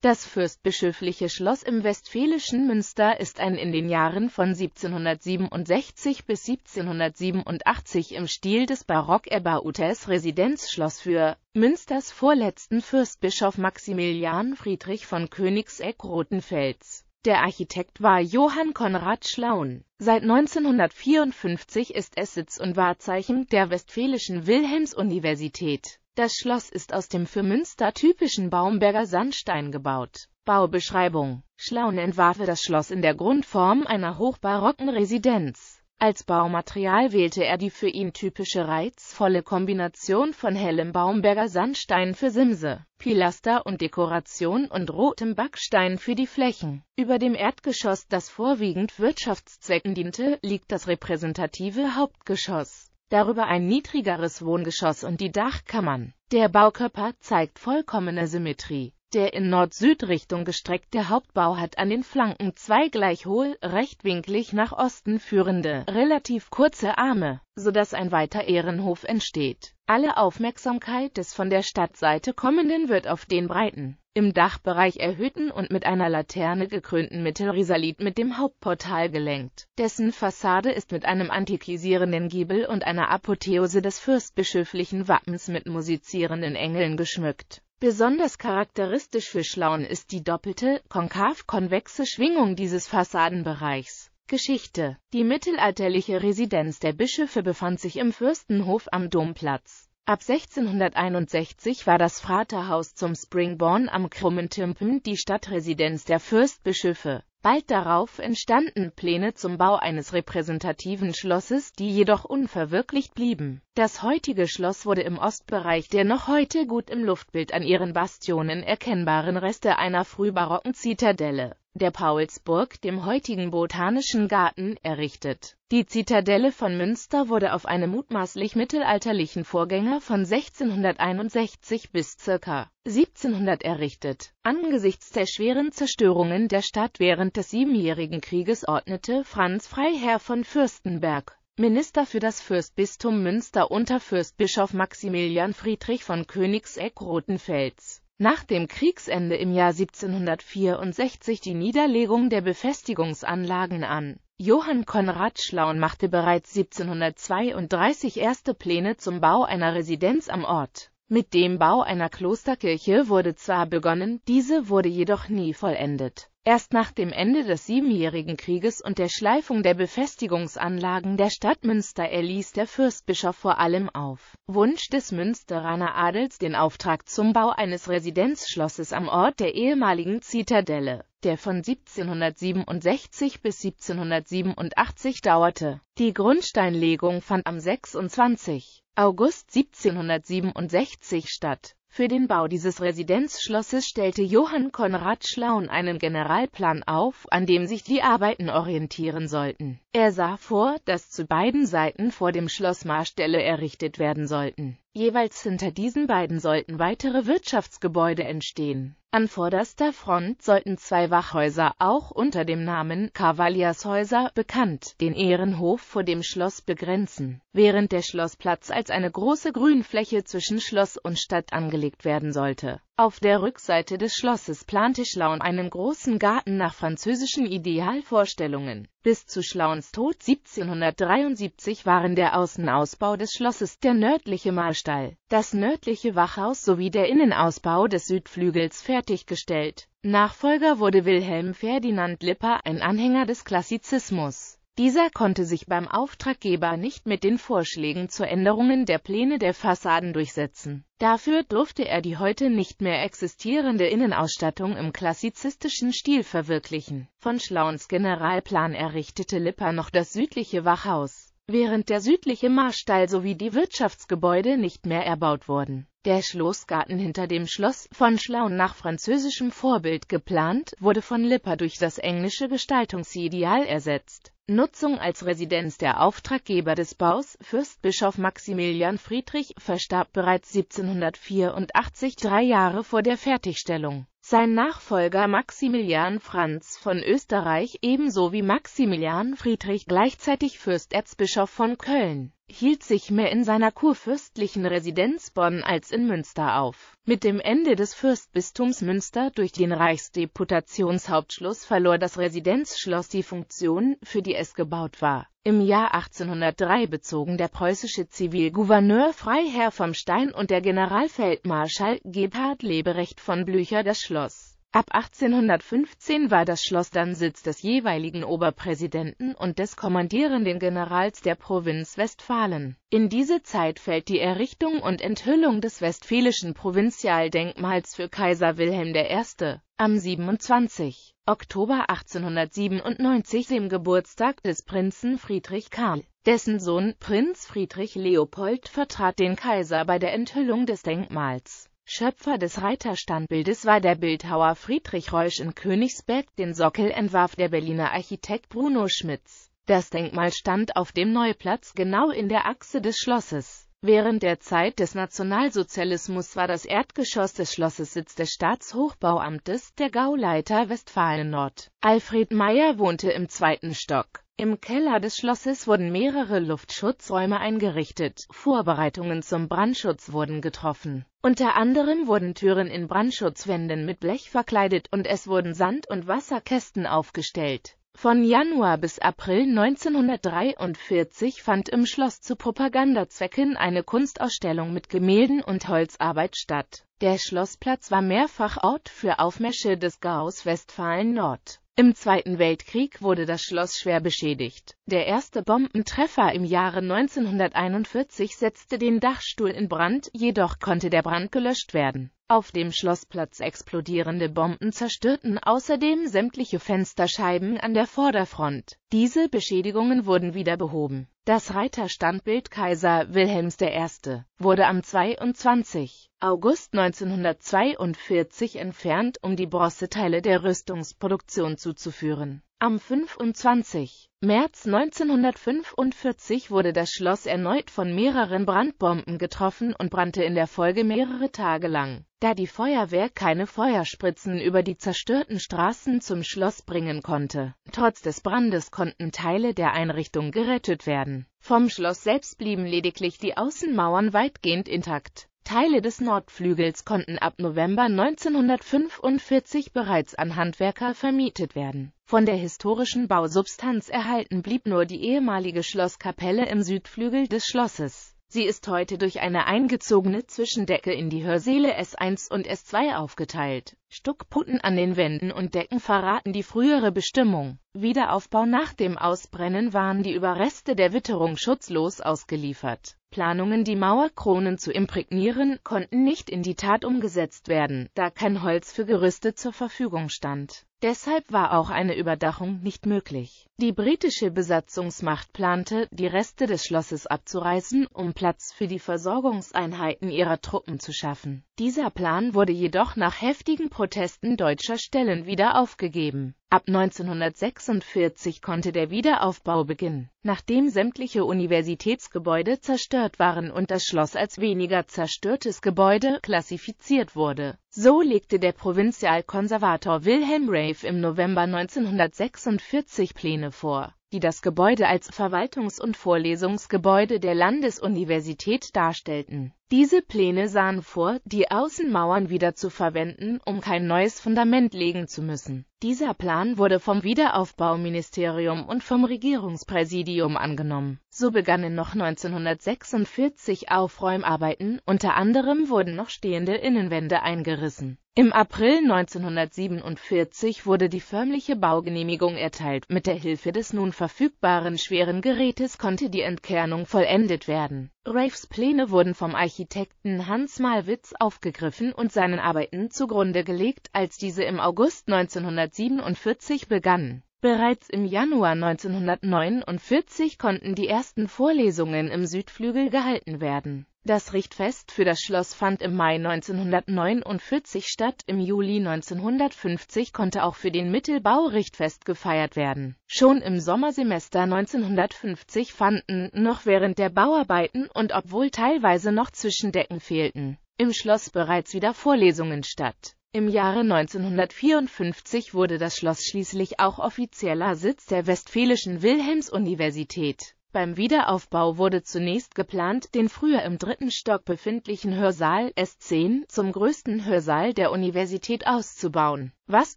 Das fürstbischöfliche Schloss im westfälischen Münster ist ein in den Jahren von 1767 bis 1787 im Stil des Barock erbautes Residenzschloss für Münsters vorletzten Fürstbischof Maximilian Friedrich von königsegg rotenfels Der Architekt war Johann Konrad Schlaun. Seit 1954 ist es Sitz und Wahrzeichen der Westfälischen Wilhelms-Universität das Schloss ist aus dem für Münster typischen Baumberger Sandstein gebaut. Baubeschreibung Schlaun entwarfe das Schloss in der Grundform einer hochbarocken Residenz. Als Baumaterial wählte er die für ihn typische reizvolle Kombination von hellem Baumberger Sandstein für Simse, Pilaster und Dekoration und rotem Backstein für die Flächen. Über dem Erdgeschoss, das vorwiegend Wirtschaftszwecken diente, liegt das repräsentative Hauptgeschoss darüber ein niedrigeres Wohngeschoss und die Dachkammern. Der Baukörper zeigt vollkommene Symmetrie. Der in Nord-Süd-Richtung gestreckte Hauptbau hat an den Flanken zwei gleich hohe, rechtwinklig nach Osten führende, relativ kurze Arme, sodass ein weiter Ehrenhof entsteht. Alle Aufmerksamkeit des von der Stadtseite kommenden wird auf den breiten, im Dachbereich erhöhten und mit einer Laterne gekrönten Mittelrisalit mit dem Hauptportal gelenkt. Dessen Fassade ist mit einem antikisierenden Giebel und einer Apotheose des fürstbischöflichen Wappens mit musizierenden Engeln geschmückt. Besonders charakteristisch für Schlaun ist die doppelte, konkav-konvexe Schwingung dieses Fassadenbereichs. Geschichte Die mittelalterliche Residenz der Bischöfe befand sich im Fürstenhof am Domplatz. Ab 1661 war das Vaterhaus zum Springborn am Krummen Timpen die Stadtresidenz der Fürstbischöfe. Bald darauf entstanden Pläne zum Bau eines repräsentativen Schlosses, die jedoch unverwirklicht blieben. Das heutige Schloss wurde im Ostbereich der noch heute gut im Luftbild an ihren Bastionen erkennbaren Reste einer frühbarocken Zitadelle der Paulsburg, dem heutigen Botanischen Garten, errichtet. Die Zitadelle von Münster wurde auf einem mutmaßlich mittelalterlichen Vorgänger von 1661 bis ca. 1700 errichtet. Angesichts der schweren Zerstörungen der Stadt während des Siebenjährigen Krieges ordnete Franz Freiherr von Fürstenberg Minister für das Fürstbistum Münster unter Fürstbischof Maximilian Friedrich von königseck rotenfels nach dem Kriegsende im Jahr 1764 die Niederlegung der Befestigungsanlagen an. Johann Konrad Schlaun machte bereits 1732 erste Pläne zum Bau einer Residenz am Ort. Mit dem Bau einer Klosterkirche wurde zwar begonnen, diese wurde jedoch nie vollendet. Erst nach dem Ende des Siebenjährigen Krieges und der Schleifung der Befestigungsanlagen der Stadt Münster erließ der Fürstbischof vor allem auf Wunsch des Münsteraner Adels den Auftrag zum Bau eines Residenzschlosses am Ort der ehemaligen Zitadelle der von 1767 bis 1787 dauerte. Die Grundsteinlegung fand am 26. August 1767 statt für den Bau dieses Residenzschlosses stellte Johann Konrad Schlaun einen Generalplan auf, an dem sich die Arbeiten orientieren sollten. Er sah vor, dass zu beiden Seiten vor dem Schloss Marställe errichtet werden sollten Jeweils hinter diesen beiden sollten weitere Wirtschaftsgebäude entstehen. An vorderster Front sollten zwei Wachhäuser, auch unter dem Namen Kavaliershäuser bekannt, den Ehrenhof vor dem Schloss begrenzen, während der Schlossplatz als eine große Grünfläche zwischen Schloss und Stadt angelegt werden sollte auf der Rückseite des Schlosses plante Schlaun einen großen Garten nach französischen Idealvorstellungen. Bis zu Schlauns Tod 1773 waren der Außenausbau des Schlosses, der nördliche Mahlstall, das nördliche Wachhaus sowie der Innenausbau des Südflügels fertiggestellt. Nachfolger wurde Wilhelm Ferdinand Lipper, ein Anhänger des Klassizismus dieser konnte sich beim Auftraggeber nicht mit den Vorschlägen zu Änderungen der Pläne der Fassaden durchsetzen. Dafür durfte er die heute nicht mehr existierende Innenausstattung im klassizistischen Stil verwirklichen. Von Schlauns Generalplan errichtete Lipper noch das südliche Wachhaus, während der südliche Marstall sowie die Wirtschaftsgebäude nicht mehr erbaut wurden. Der Schlossgarten hinter dem Schloss, von Schlaun nach französischem Vorbild geplant, wurde von Lipper durch das englische Gestaltungsideal ersetzt. Nutzung als Residenz Der Auftraggeber des Baus, Fürstbischof Maximilian Friedrich, verstarb bereits 1784, drei Jahre vor der Fertigstellung. Sein Nachfolger Maximilian Franz von Österreich ebenso wie Maximilian Friedrich gleichzeitig Fürsterzbischof von Köln hielt sich mehr in seiner kurfürstlichen Residenz Bonn als in Münster auf. Mit dem Ende des Fürstbistums Münster durch den Reichsdeputationshauptschluss verlor das Residenzschloss die Funktion, für die es gebaut war. Im Jahr 1803 bezogen der preußische Zivilgouverneur Freiherr vom Stein und der Generalfeldmarschall Gebhard Leberecht von Blücher das Schloss Ab 1815 war das Schloss dann Sitz des jeweiligen Oberpräsidenten und des kommandierenden Generals der Provinz Westfalen. In diese Zeit fällt die Errichtung und Enthüllung des westfälischen Provinzialdenkmals für Kaiser Wilhelm I. Am 27. Oktober 1897, dem Geburtstag des Prinzen Friedrich Karl, dessen Sohn Prinz Friedrich Leopold vertrat den Kaiser bei der Enthüllung des Denkmals. Schöpfer des Reiterstandbildes war der Bildhauer Friedrich Reusch in Königsberg, den Sockel entwarf der Berliner Architekt Bruno Schmitz. Das Denkmal stand auf dem Neuplatz genau in der Achse des Schlosses. Während der Zeit des Nationalsozialismus war das Erdgeschoss des Schlosses Sitz des Staatshochbauamtes der Gauleiter Westfalen-Nord. Alfred Meyer wohnte im zweiten Stock. Im Keller des Schlosses wurden mehrere Luftschutzräume eingerichtet, Vorbereitungen zum Brandschutz wurden getroffen. Unter anderem wurden Türen in Brandschutzwänden mit Blech verkleidet und es wurden Sand- und Wasserkästen aufgestellt. Von Januar bis April 1943 fand im Schloss zu Propagandazwecken eine Kunstausstellung mit Gemälden und Holzarbeit statt. Der Schlossplatz war mehrfach Ort für Aufmärsche des Gaues Westfalen-Nord. Im Zweiten Weltkrieg wurde das Schloss schwer beschädigt. Der erste Bombentreffer im Jahre 1941 setzte den Dachstuhl in Brand, jedoch konnte der Brand gelöscht werden auf dem Schlossplatz explodierende Bomben zerstörten außerdem sämtliche Fensterscheiben an der Vorderfront. Diese Beschädigungen wurden wieder behoben. Das Reiterstandbild Kaiser Wilhelms I. wurde am 22. August 1942 entfernt, um die Bronzeteile der Rüstungsproduktion zuzuführen am 25. März 1945 wurde das Schloss erneut von mehreren Brandbomben getroffen und brannte in der Folge mehrere Tage lang. Da die Feuerwehr keine Feuerspritzen über die zerstörten Straßen zum Schloss bringen konnte. Trotz des Brandes konnten Teile der Einrichtung gerettet werden. Vom Schloss selbst blieben lediglich die Außenmauern weitgehend intakt. Teile des Nordflügels konnten ab November 1945 bereits an Handwerker vermietet werden. Von der historischen Bausubstanz erhalten blieb nur die ehemalige Schlosskapelle im Südflügel des Schlosses Sie ist heute durch eine eingezogene Zwischendecke in die Hörsäle S1 und S2 aufgeteilt. Stuckputten an den Wänden und Decken verraten die frühere Bestimmung. Wiederaufbau nach dem Ausbrennen waren die Überreste der Witterung schutzlos ausgeliefert. Planungen, die Mauerkronen zu imprägnieren, konnten nicht in die Tat umgesetzt werden, da kein Holz für Gerüste zur Verfügung stand. Deshalb war auch eine Überdachung nicht möglich. Die britische Besatzungsmacht plante, die Reste des Schlosses abzureißen, um Platz für die Versorgungseinheiten ihrer Truppen zu schaffen. Dieser Plan wurde jedoch nach heftigen Protesten deutscher Stellen wieder aufgegeben. Ab 1946 konnte der Wiederaufbau beginnen, nachdem sämtliche Universitätsgebäude zerstört waren und das Schloss als weniger zerstörtes Gebäude klassifiziert wurde so legte der Provinzialkonservator Wilhelm Rafe im November 1946 Pläne vor die das Gebäude als Verwaltungs- und Vorlesungsgebäude der Landesuniversität darstellten. Diese Pläne sahen vor, die Außenmauern wieder zu verwenden, um kein neues Fundament legen zu müssen. Dieser Plan wurde vom Wiederaufbauministerium und vom Regierungspräsidium angenommen. So begannen noch 1946 Aufräumarbeiten, unter anderem wurden noch stehende Innenwände eingerissen im April 1947 wurde die förmliche Baugenehmigung erteilt. Mit der Hilfe des nun verfügbaren schweren Gerätes konnte die Entkernung vollendet werden. Raves Pläne wurden vom Architekten Hans Malwitz aufgegriffen und seinen Arbeiten zugrunde gelegt, als diese im August 1947 begannen. Bereits im Januar 1949 konnten die ersten Vorlesungen im Südflügel gehalten werden das Richtfest für das Schloss fand im Mai 1949 statt, im Juli 1950 konnte auch für den Mittelbau Richtfest gefeiert werden. Schon im Sommersemester 1950 fanden, noch während der Bauarbeiten und obwohl teilweise noch Zwischendecken fehlten, im Schloss bereits wieder Vorlesungen statt. Im Jahre 1954 wurde das Schloss schließlich auch offizieller Sitz der Westfälischen Wilhelms-Universität beim Wiederaufbau wurde zunächst geplant, den früher im dritten Stock befindlichen Hörsaal S10 zum größten Hörsaal der Universität auszubauen, was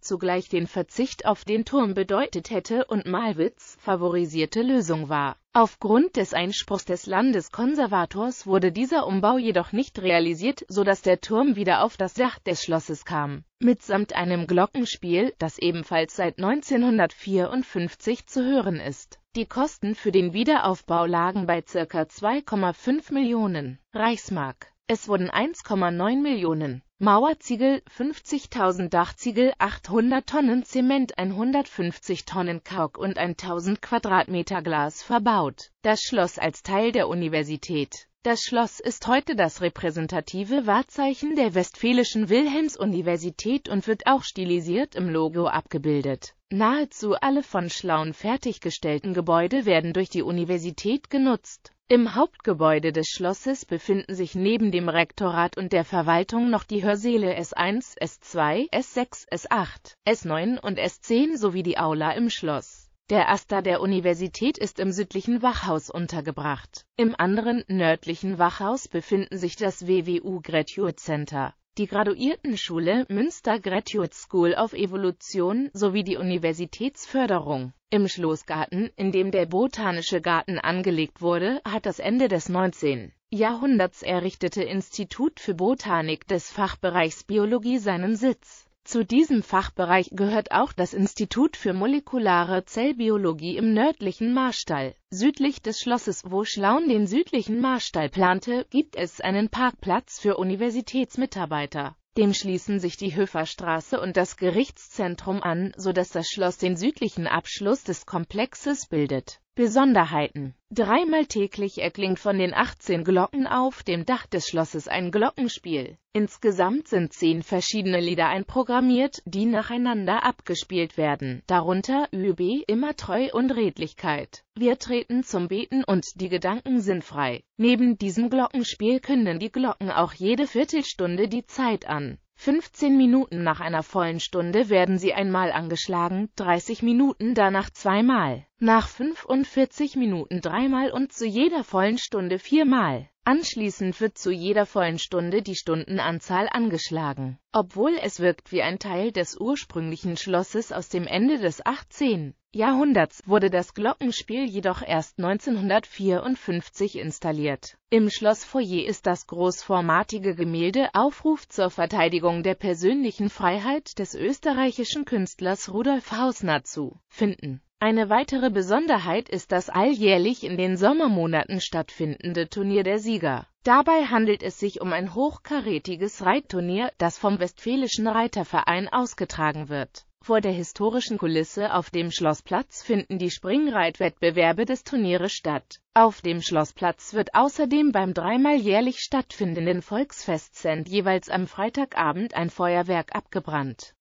zugleich den Verzicht auf den Turm bedeutet hätte und Malwitz favorisierte Lösung war. Aufgrund des Einspruchs des Landeskonservators wurde dieser Umbau jedoch nicht realisiert, so dass der Turm wieder auf das Dach des Schlosses kam, mitsamt einem Glockenspiel, das ebenfalls seit 1954 zu hören ist. Die Kosten für den Wiederaufbau lagen bei ca. 2,5 Millionen Reichsmark. Es wurden 1,9 Millionen Mauerziegel, 50.000 Dachziegel, 800 Tonnen Zement, 150 Tonnen Kalk und 1000 Quadratmeter Glas verbaut. Das Schloss als Teil der Universität das Schloss ist heute das repräsentative Wahrzeichen der Westfälischen Wilhelms-Universität und wird auch stilisiert im Logo abgebildet. Nahezu alle von Schlaun fertiggestellten Gebäude werden durch die Universität genutzt. Im Hauptgebäude des Schlosses befinden sich neben dem Rektorat und der Verwaltung noch die Hörsäle S1, S2, S6, S8, S9 und S10 sowie die Aula im Schloss. Der Asta der Universität ist im südlichen Wachhaus untergebracht. Im anderen, nördlichen Wachhaus befinden sich das WWU Graduate Center, die Graduiertenschule Münster Graduate School of Evolution sowie die Universitätsförderung. Im Schlossgarten, in dem der Botanische Garten angelegt wurde, hat das Ende des 19. Jahrhunderts errichtete Institut für Botanik des Fachbereichs Biologie seinen Sitz. Zu diesem Fachbereich gehört auch das Institut für molekulare Zellbiologie im nördlichen Marstall. Südlich des Schlosses, wo Schlaun den südlichen Marstall plante, gibt es einen Parkplatz für Universitätsmitarbeiter. Dem schließen sich die Höferstraße und das Gerichtszentrum an, so dass das Schloss den südlichen Abschluss des Komplexes bildet Besonderheiten. Dreimal täglich erklingt von den 18 Glocken auf dem Dach des Schlosses ein Glockenspiel. Insgesamt sind zehn verschiedene Lieder einprogrammiert, die nacheinander abgespielt werden, darunter ÜB, immer treu und Redlichkeit. Wir treten zum Beten und die Gedanken sind frei. Neben diesem Glockenspiel künden die Glocken auch jede Viertelstunde die Zeit an. 15 Minuten nach einer vollen Stunde werden sie einmal angeschlagen, 30 Minuten danach zweimal, nach 45 Minuten dreimal und zu jeder vollen Stunde viermal. Anschließend wird zu jeder vollen Stunde die Stundenanzahl angeschlagen, obwohl es wirkt wie ein Teil des ursprünglichen Schlosses aus dem Ende des 18. Jahrhunderts wurde das Glockenspiel jedoch erst 1954 installiert. Im Schlossfoyer ist das großformatige Gemälde Aufruf zur Verteidigung der persönlichen Freiheit des österreichischen Künstlers Rudolf Hausner zu finden. Eine weitere Besonderheit ist das alljährlich in den Sommermonaten stattfindende Turnier der Sieger. Dabei handelt es sich um ein hochkarätiges Reitturnier, das vom Westfälischen Reiterverein ausgetragen wird. Vor der historischen Kulisse auf dem Schlossplatz finden die Springreitwettbewerbe des Turnieres statt. Auf dem Schlossplatz wird außerdem beim dreimal jährlich stattfindenden Volksfestcent jeweils am Freitagabend ein Feuerwerk abgebrannt